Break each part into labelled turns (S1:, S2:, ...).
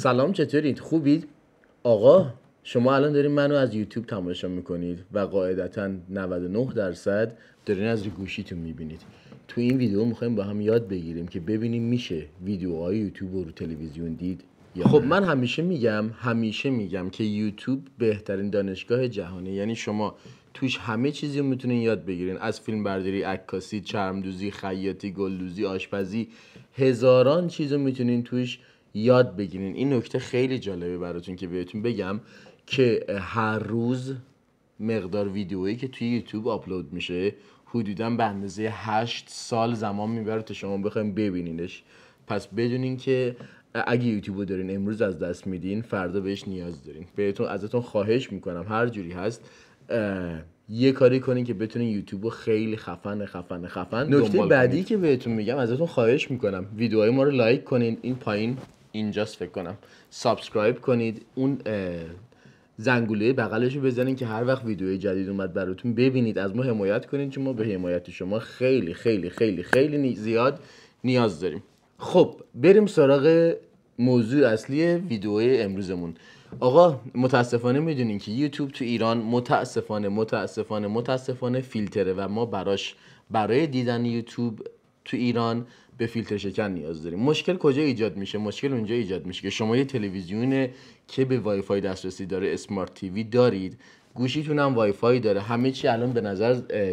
S1: سلام چطورید خوبید آقا شما الان دارین منو از یوتیوب تماشا میکنید و قاعدتا 99 درصد دارین از رو گوشیتون میبینید تو این ویدیو میخوایم با هم یاد بگیریم که ببینیم میشه ویدیوهای یوتیوب رو, تلویزیون دید یا خب من همیشه میگم همیشه میگم که یوتیوب بهترین دانشگاه جهانه یعنی شما توش همه چیزی رو میتونین یاد بگیرین از فیلم برداری، عکاسی، چرمدوزی، خیاطی، گلدوزی، آشپزی هزاران چیز رو میتونین توش یاد بگیرین این نکته خیلی جالبه براتون که بهتون بگم که هر روز مقدار ویدیویی که توی یوتیوب آپلود میشه حدودا به اندازه 8 سال زمان میبره تا شما بخوایم ببینینش پس بدونین که اگه یوتیوب رو دارین امروز از دست میدین فردا بهش نیاز دارین بهتون ازتون خواهش میکنم هر جوری هست یه کاری کنین که بتونین یوتیوبو خیلی خفن خفن خفن نکته بعدی که بهتون میگم ازتون خواهش میکنم ویدیوهای ما رو لایک کنین این پایین اینجاست فکر کنم سابسکرایب کنید اون زنگوله بغلش رو بزنین که هر وقت ویدیوی جدید اومد براتون ببینید از ما حمایت کنید چون ما به حمایت شما خیلی خیلی خیلی خیلی زیاد نیاز داریم خب بریم سراغ موضوع اصلی ویدیوی امروزمون آقا متاسفانه میدونین که یوتیوب تو ایران متاسفانه متاسفانه متاسفانه فیلتره و ما براش برای دیدن یوتیوب تو ایران به فیلتر شکن نیاز داریم مشکل کجا ایجاد میشه مشکل اونجا ایجاد میشه که شما یه تلویزیون که به وای دسترسی داره اسمارت تیوی دارید گوشیتون هم وای داره همه چی الان به نظر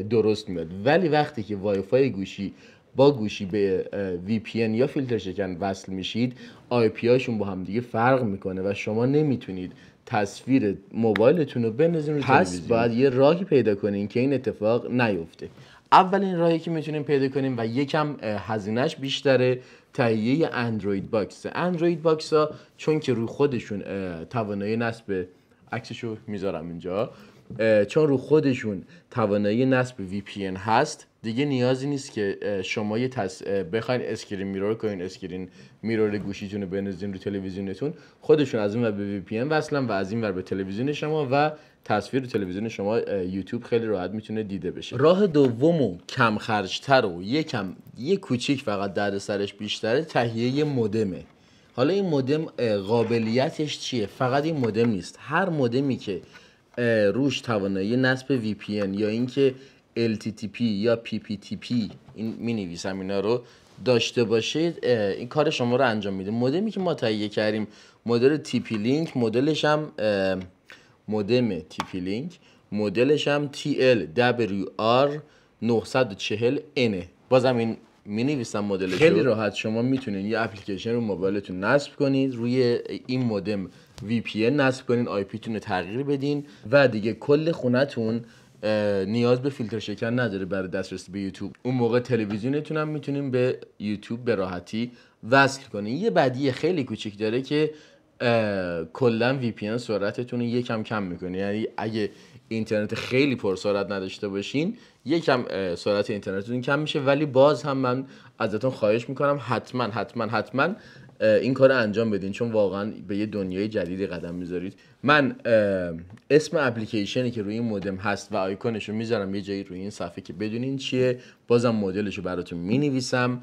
S1: درست میاد ولی وقتی که وای گوشی با گوشی به وی پی یا فیلتر شکن وصل میشید آی پی هاشون با هم دیگه فرق میکنه و شما نمیتونید تصویر موبایلتون رو رو پس باید یه راهی پیدا کنین که این اتفاق نیفته اولین راهی که میتونیم پیدا کنیم و یکم هزینهش بیشتره تهیه اندروید باکس اندروید باکس ها چون که رو خودشون توانایی نصب عکسشو میذارم اینجا چون رو خودشون توانایی نصب وی پی هست دیگه نیازی نیست که شما یه بخواین اسکرین میرور کنین اسکرین میرور گوشیتون رو بنزین رو تلویزیونتون خودشون از این ور به وی پی وصلن و از این ور به تلویزیون شما و تصویر رو تلویزیون شما یوتیوب خیلی راحت میتونه دیده بشه راه دوم و کم خرجتر و یکم یه کوچیک فقط در سرش بیشتره تهیه مدمه حالا این مودم قابلیتش چیه فقط این مودم نیست هر مودمی که روش توانایی نصب وی پی یا اینکه LTTP یا PPTP این می نویسم اینا رو داشته باشید این کار شما رو انجام میده مدمی که ما تهیه کردیم مدل پی لینک مدلش هم مودم پی لینک مدلش هم TLWR 940 n بازم این می نویسم مدل خیلی راحت شما میتونید یه اپلیکیشن رو موبایلتون نصب کنید روی این مدم VPN نصب کنین آی رو تغییر بدین و دیگه کل خونتون نیاز به فیلتر شکن نداره برای دسترسی به یوتیوب اون موقع تلویزیونتون هم میتونیم به یوتیوب به راحتی وصل کنیم. یه بدی خیلی کوچیک داره که کلا وی پی سرعتتون رو یکم کم میکنه یعنی اگه اینترنت خیلی پر سرعت نداشته باشین یکم سرعت اینترنتتون کم میشه ولی باز هم من ازتون خواهش میکنم حتما حتما حتما این کار انجام بدین چون واقعا به یه دنیای جدیدی قدم میذارید من اسم اپلیکیشنی که روی این مودم هست و آیکونش رو میذارم یه جایی روی این صفحه که بدونین چیه بازم مدلش رو براتون مینویسم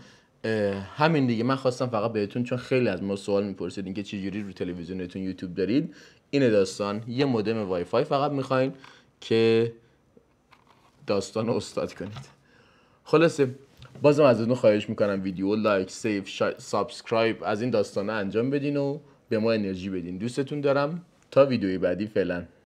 S1: همین دیگه من خواستم فقط بهتون چون خیلی از ما سوال میپرسید که چجوری رو تلویزیونتون یوتیوب دارید این داستان یه مودم وای فای فقط میخواین که داستان استاد کنید خلاصه بازم از خواهش میکنم ویدیو لایک سیف سابسکرایب از این داستانه انجام بدین و به ما انرژی بدین دوستتون دارم تا ویدیوی بعدی فعلا